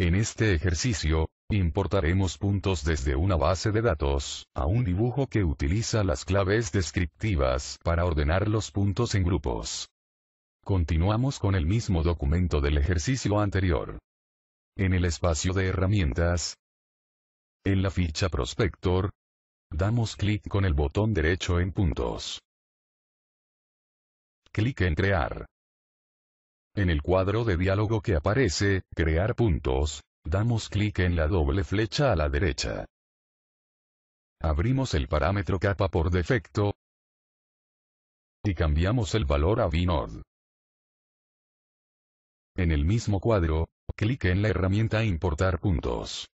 En este ejercicio, importaremos puntos desde una base de datos, a un dibujo que utiliza las claves descriptivas para ordenar los puntos en grupos. Continuamos con el mismo documento del ejercicio anterior. En el espacio de herramientas, en la ficha Prospector, damos clic con el botón derecho en Puntos. Clic en Crear. En el cuadro de diálogo que aparece, crear puntos, damos clic en la doble flecha a la derecha. Abrimos el parámetro capa por defecto, y cambiamos el valor a Vinod. En el mismo cuadro, clic en la herramienta Importar puntos.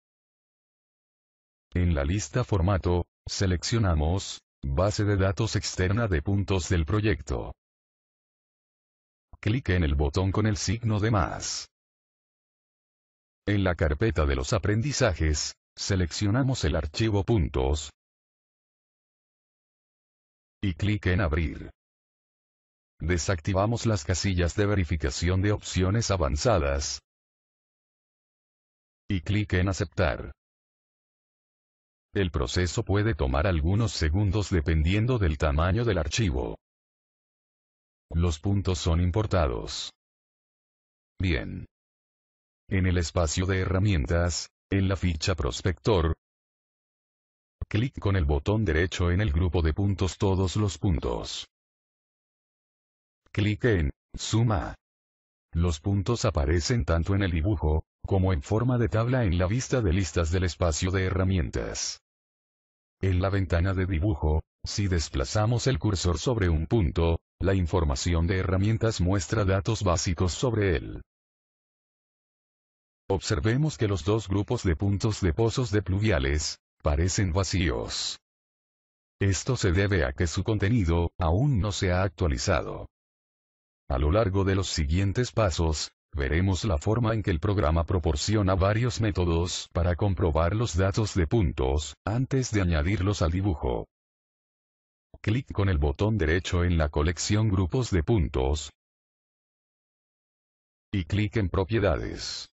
En la lista Formato, seleccionamos, Base de datos externa de puntos del proyecto. Clic en el botón con el signo de más. En la carpeta de los aprendizajes, seleccionamos el archivo puntos y clic en abrir. Desactivamos las casillas de verificación de opciones avanzadas y clic en aceptar. El proceso puede tomar algunos segundos dependiendo del tamaño del archivo. Los puntos son importados. Bien. En el espacio de herramientas, en la ficha prospector, clic con el botón derecho en el grupo de puntos todos los puntos. Clic en Suma. Los puntos aparecen tanto en el dibujo, como en forma de tabla en la vista de listas del espacio de herramientas. En la ventana de dibujo, si desplazamos el cursor sobre un punto, la información de herramientas muestra datos básicos sobre él. Observemos que los dos grupos de puntos de pozos de pluviales, parecen vacíos. Esto se debe a que su contenido, aún no se ha actualizado. A lo largo de los siguientes pasos, veremos la forma en que el programa proporciona varios métodos para comprobar los datos de puntos, antes de añadirlos al dibujo. Clic con el botón derecho en la colección Grupos de puntos. Y clic en Propiedades.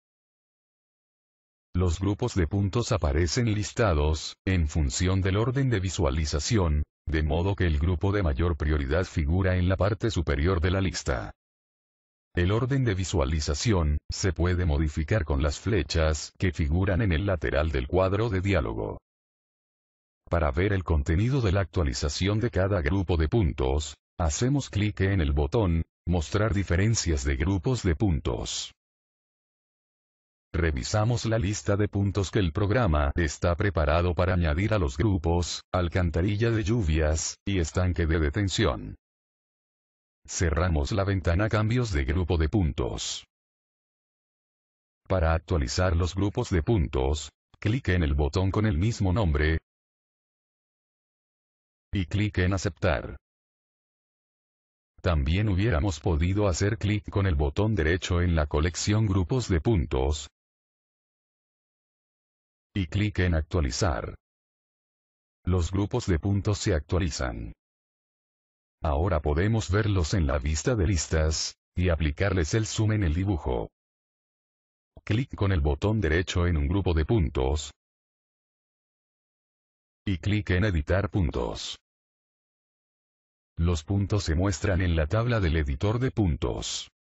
Los grupos de puntos aparecen listados, en función del orden de visualización, de modo que el grupo de mayor prioridad figura en la parte superior de la lista. El orden de visualización, se puede modificar con las flechas que figuran en el lateral del cuadro de diálogo. Para ver el contenido de la actualización de cada grupo de puntos, hacemos clic en el botón, Mostrar diferencias de grupos de puntos. Revisamos la lista de puntos que el programa está preparado para añadir a los grupos, alcantarilla de lluvias, y estanque de detención. Cerramos la ventana Cambios de grupo de puntos. Para actualizar los grupos de puntos, clic en el botón con el mismo nombre, y clic en aceptar. También hubiéramos podido hacer clic con el botón derecho en la colección grupos de puntos. Y clic en actualizar. Los grupos de puntos se actualizan. Ahora podemos verlos en la vista de listas, y aplicarles el zoom en el dibujo. Clic con el botón derecho en un grupo de puntos, y clic en editar puntos. Los puntos se muestran en la tabla del editor de puntos.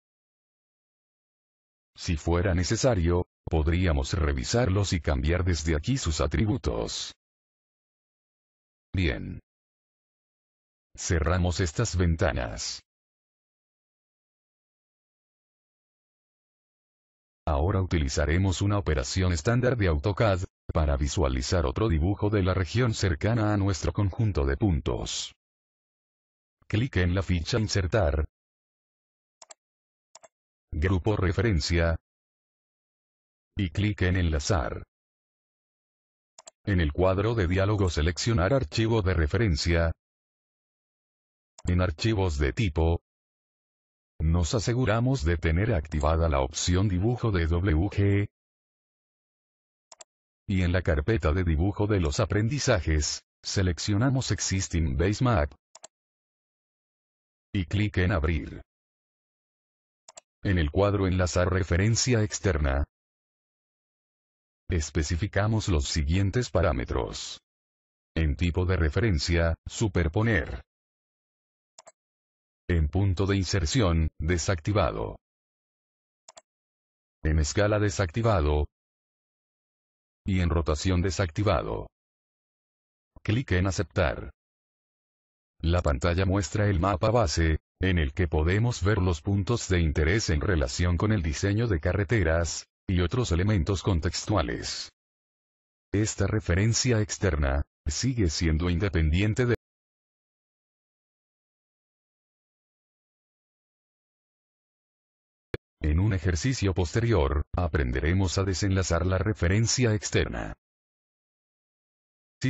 Si fuera necesario, podríamos revisarlos y cambiar desde aquí sus atributos. Bien. Cerramos estas ventanas. Ahora utilizaremos una operación estándar de AutoCAD, para visualizar otro dibujo de la región cercana a nuestro conjunto de puntos. Clic en la ficha Insertar. Grupo Referencia. Y clic en Enlazar. En el cuadro de diálogo seleccionar Archivo de referencia. En Archivos de tipo, nos aseguramos de tener activada la opción dibujo de WG, y en la carpeta de dibujo de los aprendizajes, seleccionamos Existing Base Map. Y clic en Abrir. En el cuadro Enlazar referencia externa. Especificamos los siguientes parámetros. En tipo de referencia, superponer. En punto de inserción, desactivado. En escala desactivado, y en rotación desactivado. Clic en aceptar. La pantalla muestra el mapa base, en el que podemos ver los puntos de interés en relación con el diseño de carreteras, y otros elementos contextuales. Esta referencia externa, sigue siendo independiente de En un ejercicio posterior, aprenderemos a desenlazar la referencia externa.